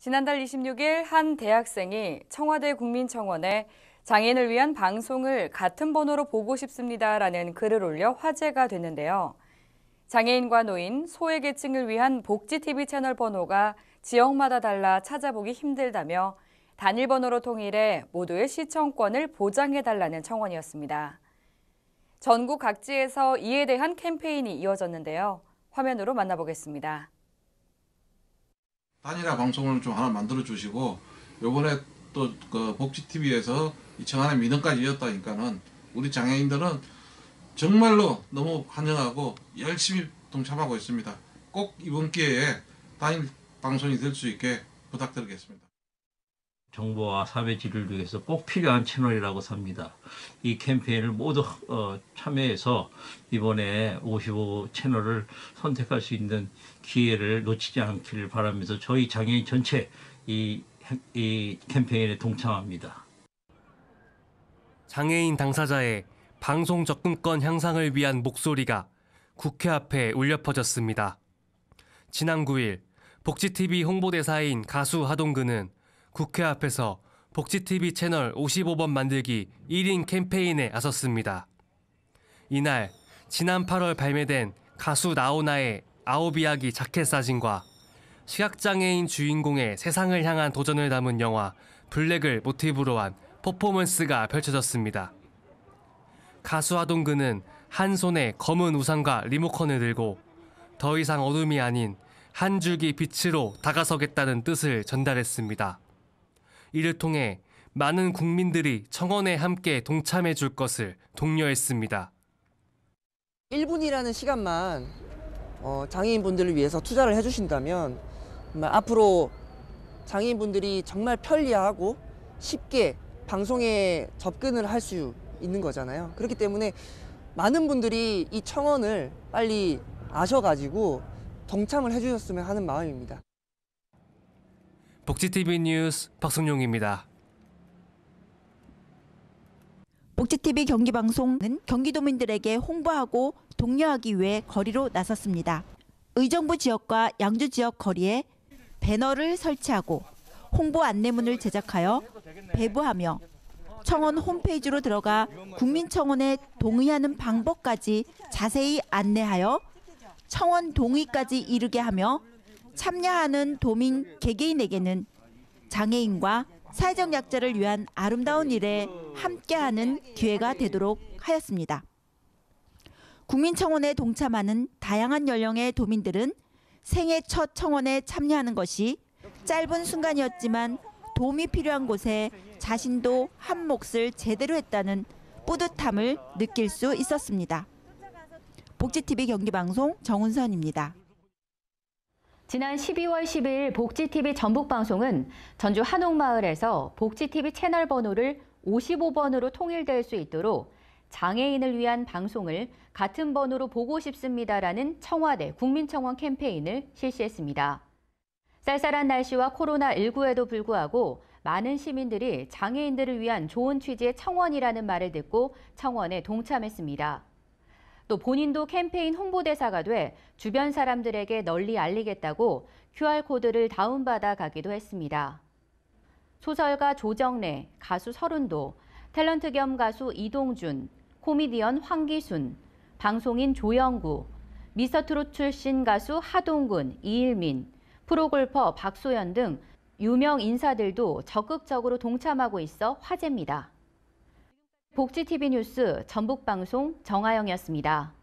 지난달 26일 한 대학생이 청와대 국민청원에 장애인을 위한 방송을 같은 번호로 보고 싶습니다라는 글을 올려 화제가 됐는데요. 장애인과 노인, 소외계층을 위한 복지TV 채널 번호가 지역마다 달라 찾아보기 힘들다며 단일 번호로 통일해 모두의 시청권을 보장해달라는 청원이었습니다. 전국 각지에서 이에 대한 캠페인이 이어졌는데요. 화면으로 만나보겠습니다. 단일화 방송을 좀 하나 만들어 주시고 요번에 또그 복지TV에서 이청안의 민원까지 이었다니까는 우리 장애인들은 정말로 너무 환영하고 열심히 동참하고 있습니다. 꼭 이번 기회에 단일 방송이 될 수 있게 부탁드리겠습니다. 정보와 사회 질을 위해서 꼭 필요한 채널이라고 삽니다. 이 캠페인을 모두 어, 참여해서 이번에 55 채널을 선택할 수 있는 기회를 놓치지 않기를 바라면서 저희 장애인 전체 이, 이 캠페인에 동참합니다. 장애인 당사자의 방송 접근권 향상을 위한 목소리가 국회 앞에 울려 퍼졌습니다. 지난 9일 복지TV 홍보대사인 가수 하동근은 국회 앞에서 복지TV 채널 55번 만들기 1인 캠페인에 나섰습니다. 이날 지난 8월 발매된 가수 나오나의 아홉 이야기 자켓 사진과 시각장애인 주인공의 세상을 향한 도전을 담은 영화 블랙을 모티브로 한 퍼포먼스가 펼쳐졌습니다. 가수 하동근은 한 손에 검은 우산과 리모컨을 들고 더 이상 어둠이 아닌 한 줄기 빛으로 다가서겠다는 뜻을 전달했습니다. 이를 통해 많은 국민들이 청원에 함께 동참해 줄 것을 독려했습니다. 1분이라는 시간만 어, 장애인분들을 위해서 투자를 해주신다면 앞으로 장애인분들이 정말 편리하고 쉽게 방송에 접근을 할 수 있는 거잖아요. 그렇기 때문에 많은 분들이 이 청원을 빨리 아셔가지고 동참을 해주셨으면 하는 마음입니다. 복지TV 뉴스 박승용입니다 복지TV 경기방송은 경기도민들에게 홍보하고 독려하기 위해 거리로 나섰습니다. 의정부 지역과 양주 지역 거리에 배너를 설치하고 홍보 안내문을 제작하여 배부하며 청원 홈페이지로 들어가 국민청원에 동의하는 방법까지 자세히 안내하여 청원 동의까지 이르게 하며 참여하는 도민 개개인에게는 장애인과 사회적 약자를 위한 아름다운 일에 함께하는 기회가 되도록 하였습니다. 국민청원에 동참하는 다양한 연령의 도민들은 생애 첫 청원에 참여하는 것이 짧은 순간이었지만 도움이 필요한 곳에 자신도 한 몫을 제대로 했다는 뿌듯함을 느낄 수 있었습니다. 복지TV 경기방송 정은선입니다. 지난 12월 10일 복지TV 전북방송은 전주 한옥마을에서 복지TV 채널 번호를 55번으로 통일될 수 있도록 장애인을 위한 방송을 같은 번호로 보고 싶습니다라는 청와대 국민청원 캠페인을 실시했습니다. 쌀쌀한 날씨와 코로나19에도 불구하고 많은 시민들이 장애인들을 위한 좋은 취지의 청원이라는 말을 듣고 청원에 동참했습니다. 또 본인도 캠페인 홍보대사가 돼 주변 사람들에게 널리 알리겠다고 QR코드를 다운받아 가기도 했습니다. 소설가 조정래, 가수 서른도, 탤런트 겸 가수 이동준, 코미디언 황기순, 방송인 조영구, 미스터트롯 출신 가수 하동근, 이일민, 프로골퍼 박소연 등 유명 인사들도 적극적으로 동참하고 있어 화제입니다. 복지TV 뉴스 전북방송 정하영이었습니다.